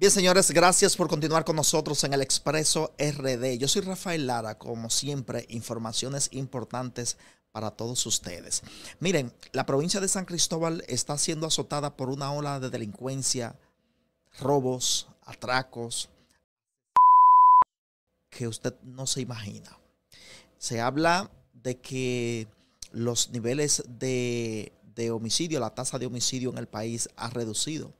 Bien, señores, gracias por continuar con nosotros en el Expreso RD. Yo soy Rafael Lara, como siempre, informaciones importantes para todos ustedes. Miren, la provincia de San Cristóbal está siendo azotada por una ola de delincuencia, robos, atracos, que usted no se imagina. Se habla de que los niveles de, de homicidio, la tasa de homicidio en el país ha reducido,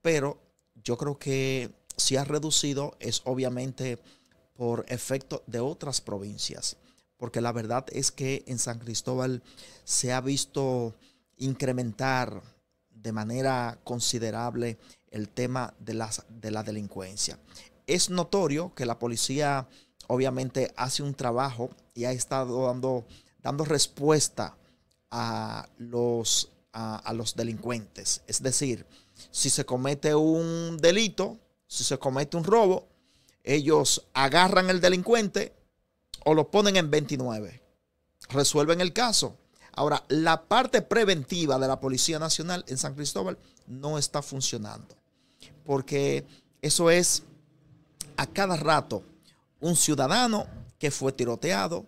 pero yo creo que si ha reducido es obviamente por efecto de otras provincias, porque la verdad es que en San Cristóbal se ha visto incrementar de manera considerable el tema de, de la delincuencia. Es notorio que la policía obviamente hace un trabajo y ha estado dando, dando respuesta a los a, los delincuentes. Es decir, si se comete un delito, si se comete un robo, ellos agarran al delincuente o lo ponen en 29. Resuelven el caso. Ahora, la parte preventiva de la Policía Nacional en San Cristóbal no está funcionando. Porque eso es a cada rato un ciudadano que fue tiroteado,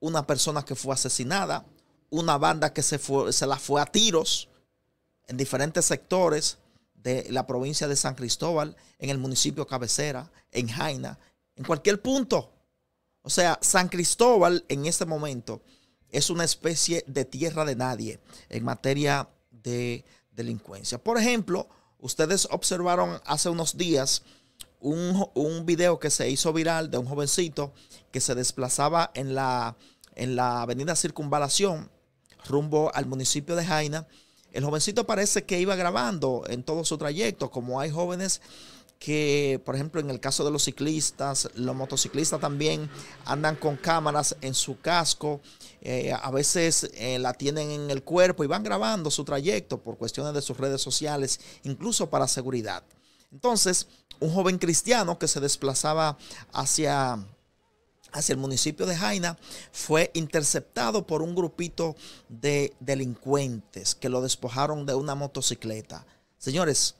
una persona que fue asesinada, una banda que se, se la fue a tiros en diferentes sectores de la provincia de San Cristóbal, en el municipio cabecera, en Jaina, en cualquier punto. O sea, San Cristóbal en este momento es una especie de tierra de nadie en materia de delincuencia. Por ejemplo, ustedes observaron hace unos días un, un video que se hizo viral de un jovencito que se desplazaba en la, en la avenida Circunvalación rumbo al municipio de Jaina. El jovencito parece que iba grabando en todo su trayecto, como hay jóvenes que, por ejemplo, en el caso de los ciclistas, los motociclistas también andan con cámaras en su casco, eh, a veces eh, la tienen en el cuerpo y van grabando su trayecto por cuestiones de sus redes sociales, incluso para seguridad. Entonces, un joven cristiano que se desplazaba hacia hacia el municipio de Jaina, fue interceptado por un grupito de delincuentes que lo despojaron de una motocicleta. Señores,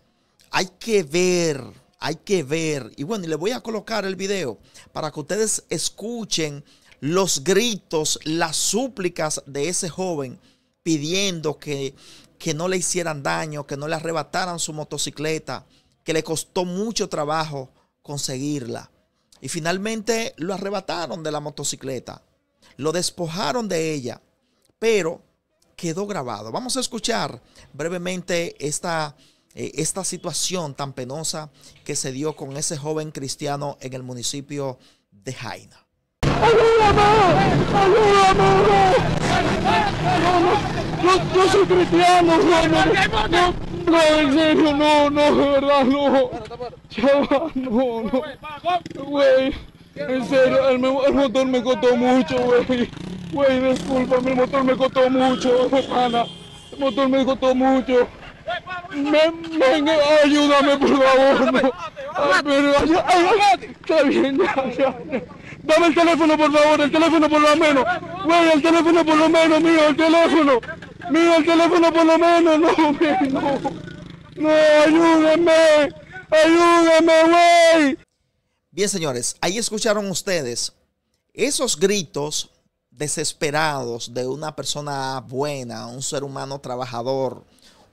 hay que ver, hay que ver. Y bueno, le voy a colocar el video para que ustedes escuchen los gritos, las súplicas de ese joven pidiendo que, que no le hicieran daño, que no le arrebataran su motocicleta, que le costó mucho trabajo conseguirla. Y finalmente lo arrebataron de la motocicleta, lo despojaron de ella, pero quedó grabado. Vamos a escuchar brevemente esta, eh, esta situación tan penosa que se dio con ese joven cristiano en el municipio de Jaina. ¡Ayúdame! ¡Ayúdame! No, soy cristiano, no, en serio, no, no, de verdad, no. Chaval, no, no. Güey, en serio, el, motor me costó mucho, güey. Güey, discúlpame, el motor me costó mucho, pana. El motor me costó mucho. Me, ayúdame, por favor. No. Ay, ay, está bien, ya, Dame el teléfono, por favor, el teléfono por lo menos. Güey, el teléfono por lo menos, mío, el teléfono. ¡Mira el teléfono por lo menos! ¡No, no! ¡No, ayúdenme, güey! Bien, señores, ahí escucharon ustedes esos gritos desesperados de una persona buena, un ser humano trabajador,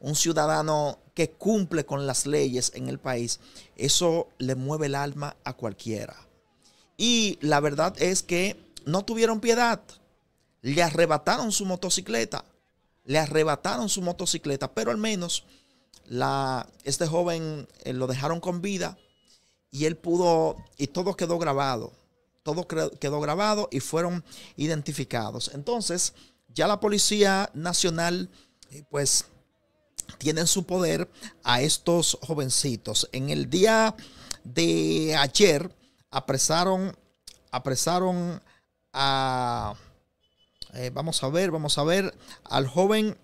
un ciudadano que cumple con las leyes en el país, eso le mueve el alma a cualquiera. Y la verdad es que no tuvieron piedad. Le arrebataron su motocicleta le arrebataron su motocicleta, pero al menos la, este joven eh, lo dejaron con vida y él pudo, y todo quedó grabado, todo quedó grabado y fueron identificados. Entonces, ya la Policía Nacional, eh, pues, tiene su poder a estos jovencitos. En el día de ayer, apresaron, apresaron a eh, vamos a ver, vamos a ver al joven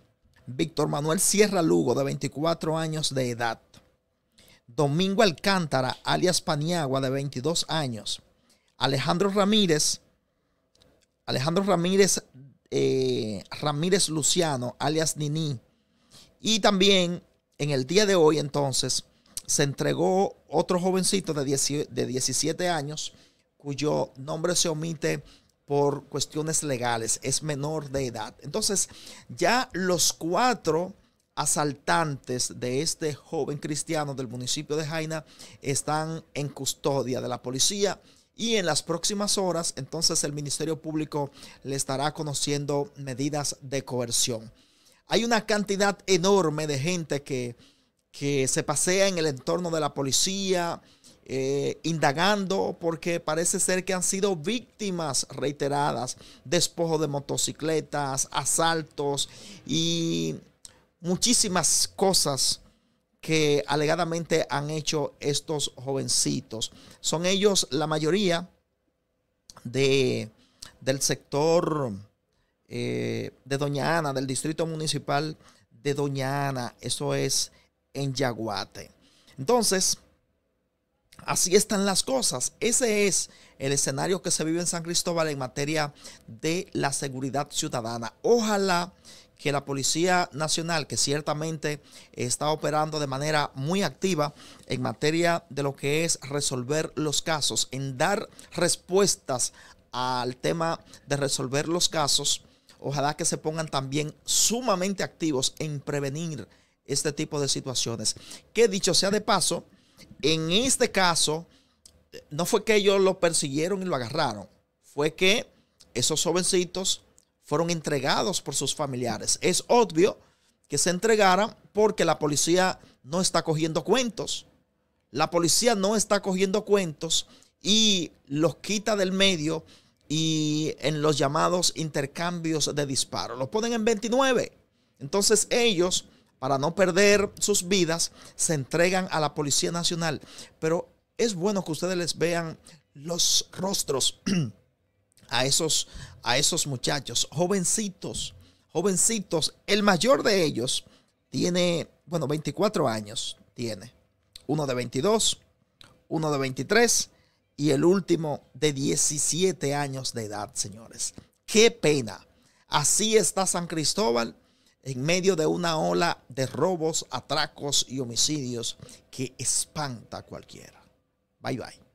Víctor Manuel Sierra Lugo, de 24 años de edad. Domingo Alcántara, alias Paniagua, de 22 años. Alejandro Ramírez, Alejandro Ramírez, eh, Ramírez Luciano, alias Nini. Y también en el día de hoy, entonces, se entregó otro jovencito de, de 17 años, cuyo nombre se omite por cuestiones legales, es menor de edad. Entonces, ya los cuatro asaltantes de este joven cristiano del municipio de Jaina están en custodia de la policía y en las próximas horas entonces el Ministerio Público le estará conociendo medidas de coerción. Hay una cantidad enorme de gente que, que se pasea en el entorno de la policía, eh, indagando porque parece ser que han sido víctimas reiteradas, despojo de motocicletas, asaltos y muchísimas cosas que alegadamente han hecho estos jovencitos. Son ellos la mayoría de, del sector eh, de Doña Ana, del distrito municipal de Doña Ana. Eso es en Yaguate. Entonces, Así están las cosas. Ese es el escenario que se vive en San Cristóbal en materia de la seguridad ciudadana. Ojalá que la Policía Nacional, que ciertamente está operando de manera muy activa en materia de lo que es resolver los casos, en dar respuestas al tema de resolver los casos, ojalá que se pongan también sumamente activos en prevenir este tipo de situaciones. Que dicho sea de paso, en este caso, no fue que ellos lo persiguieron y lo agarraron, fue que esos jovencitos fueron entregados por sus familiares. Es obvio que se entregaran porque la policía no está cogiendo cuentos. La policía no está cogiendo cuentos y los quita del medio y en los llamados intercambios de disparos. Los ponen en 29. Entonces ellos para no perder sus vidas, se entregan a la Policía Nacional. Pero es bueno que ustedes les vean los rostros a esos, a esos muchachos, jovencitos, jovencitos. El mayor de ellos tiene, bueno, 24 años tiene. Uno de 22, uno de 23 y el último de 17 años de edad, señores. Qué pena. Así está San Cristóbal en medio de una ola de robos, atracos y homicidios que espanta a cualquiera. Bye bye.